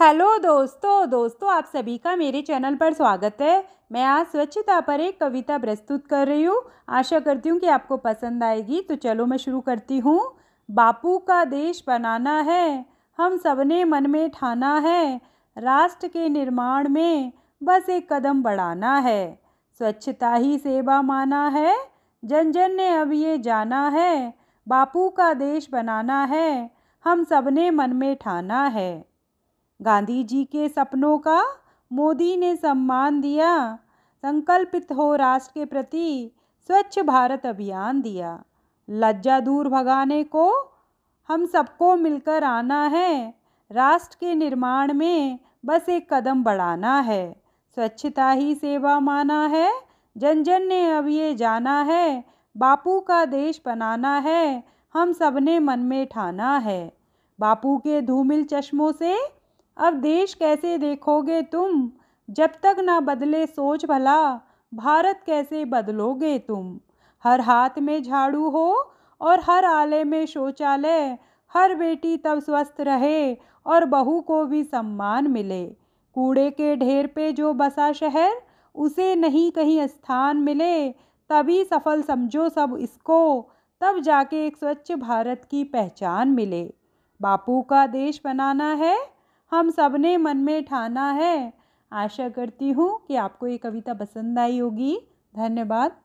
hello दोस्तों दोस्तों आप सभी का मेरे चैनल पर स्वागत है मैं आज स्वच्छता पर एक कविता प्रस्तुत कर रही हूँ आशा करती हूँ कि आपको पसंद आएगी तो चलो मैं शुरू करती हूँ बापू का देश बनाना है हम सबने मन में ठाना है राष्ट्र के निर्माण में बस एक कदम बढ़ाना है स्वच्छता ही सेवा माना है जन जन ने अब ये जाना है बापू का देश बनाना है हम सबने मन में ठाना है गांधी जी के सपनों का मोदी ने सम्मान दिया संकल्पित हो राष्ट्र के प्रति स्वच्छ भारत अभियान दिया लज्जा दूर भगाने को हम सबको मिलकर आना है राष्ट्र के निर्माण में बस एक कदम बढ़ाना है स्वच्छता ही सेवा माना है जन जन ने अब ये जाना है बापू का देश बनाना है हम सबने मन में ठाना है बापू के धूमिल चश्मों से अब देश कैसे देखोगे तुम जब तक ना बदले सोच भला भारत कैसे बदलोगे तुम हर हाथ में झाड़ू हो और हर आले में शौचालय हर बेटी तब स्वस्थ रहे और बहू को भी सम्मान मिले कूड़े के ढेर पे जो बसा शहर उसे नहीं कहीं स्थान मिले तभी सफल समझो सब इसको तब जाके एक स्वच्छ भारत की पहचान मिले बापू का देश बनाना है हम सब ने मन में ठाना है आशा करती हूँ कि आपको ये कविता पसंद आई होगी धन्यवाद